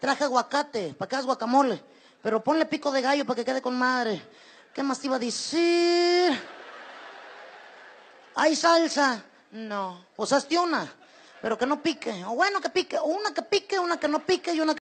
Traje aguacate, para que hagas guacamole. Pero ponle pico de gallo para que quede con madre. ¿Qué más te iba a decir? ¿Hay salsa? No. Pues hazte una, pero que no pique. O bueno, que pique. O una que pique, una que no pique y una que...